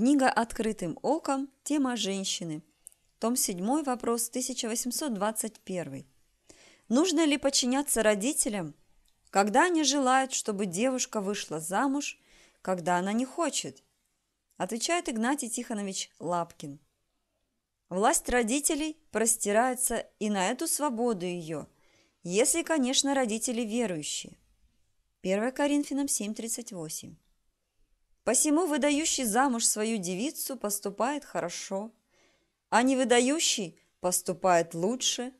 Книга «Открытым оком. Тема женщины». Том 7, вопрос 1821. Нужно ли подчиняться родителям, когда они желают, чтобы девушка вышла замуж, когда она не хочет? Отвечает Игнатий Тихонович Лапкин. Власть родителей простирается и на эту свободу ее, если, конечно, родители верующие. 1 Коринфянам 7.38 Посему выдающий замуж свою девицу поступает хорошо, а не выдающий поступает лучше.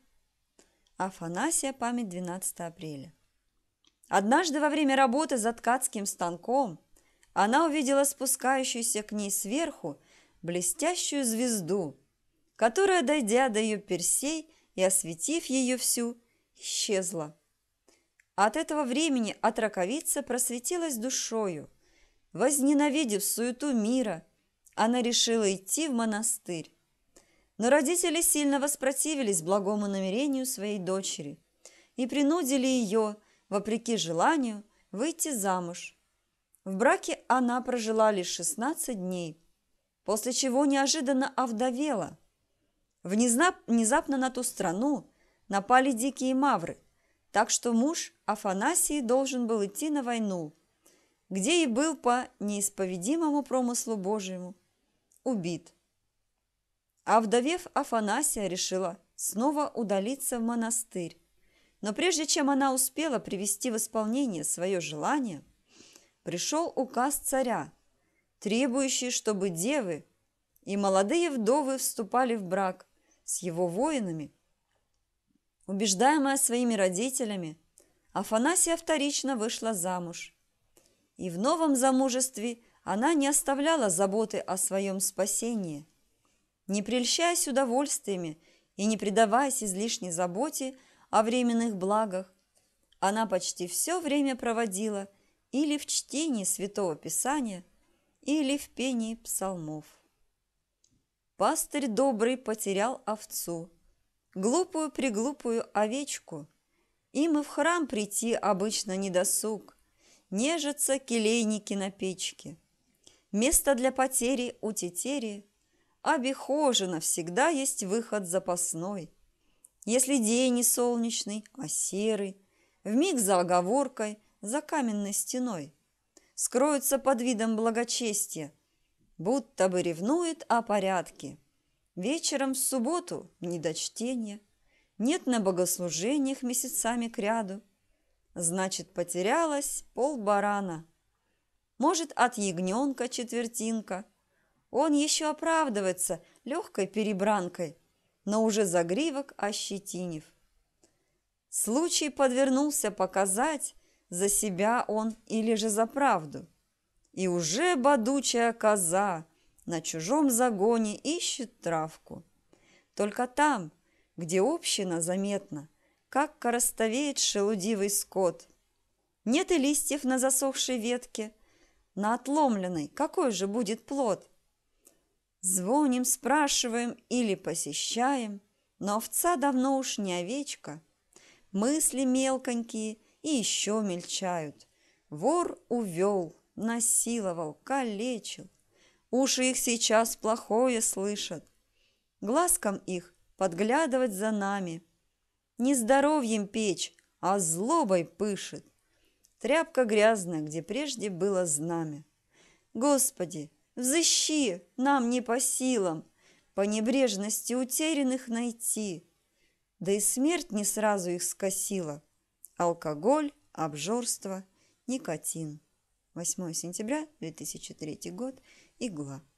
Афанасия, память 12 апреля. Однажды во время работы за ткацким станком она увидела спускающуюся к ней сверху блестящую звезду, которая, дойдя до ее персей и осветив ее всю, исчезла. От этого времени отраковица просветилась душою – Возненавидев суету мира, она решила идти в монастырь. Но родители сильно воспротивились благому намерению своей дочери и принудили ее, вопреки желанию, выйти замуж. В браке она прожила лишь 16 дней, после чего неожиданно овдовела. Внезапно на ту страну напали дикие мавры, так что муж Афанасии должен был идти на войну – где и был по неисповедимому промыслу Божьему убит. А вдовев Афанасия решила снова удалиться в монастырь. Но прежде чем она успела привести в исполнение свое желание, пришел указ царя, требующий, чтобы девы и молодые вдовы вступали в брак с его воинами. Убеждаемая своими родителями, Афанасия вторично вышла замуж – и в новом замужестве она не оставляла заботы о своем спасении. Не прельщаясь удовольствиями и не предаваясь излишней заботе о временных благах, она почти все время проводила или в чтении Святого Писания, или в пении псалмов. Пастырь добрый потерял овцу, глупую-преглупую овечку. Им и в храм прийти обычно недосуг – нежатся келейники на печке. Место для потери у тетери, обихожено, всегда есть выход запасной. Если день не солнечный, а серый, вмиг за оговоркой, за каменной стеной, скроется под видом благочестия, будто бы ревнует о порядке. Вечером в субботу не до чтения, нет на богослужениях месяцами кряду – значит, потерялась пол барана. Может, от ягненка четвертинка. Он еще оправдывается легкой перебранкой, но уже загривок ощетинив. Случай подвернулся показать, за себя он или же за правду. И уже бодучая коза на чужом загоне ищет травку. Только там, где община заметна – как коростовеет шелудивый скот. Нет и листьев на засохшей ветке, на отломленной какой же будет плод? Звоним, спрашиваем или посещаем, но овца давно уж не овечка. Мысли мелконькие и еще мельчают. Вор увел, насиловал, калечил. Уши их сейчас плохое слышат. Глазком их подглядывать за нами – не здоровьем печь, а злобой пышет. Тряпка грязная, где прежде было знамя. Господи, взыщи, нам не по силам, По небрежности утерянных найти. Да и смерть не сразу их скосила. Алкоголь, обжорство, никотин. 8 сентября 2003 год. Игла.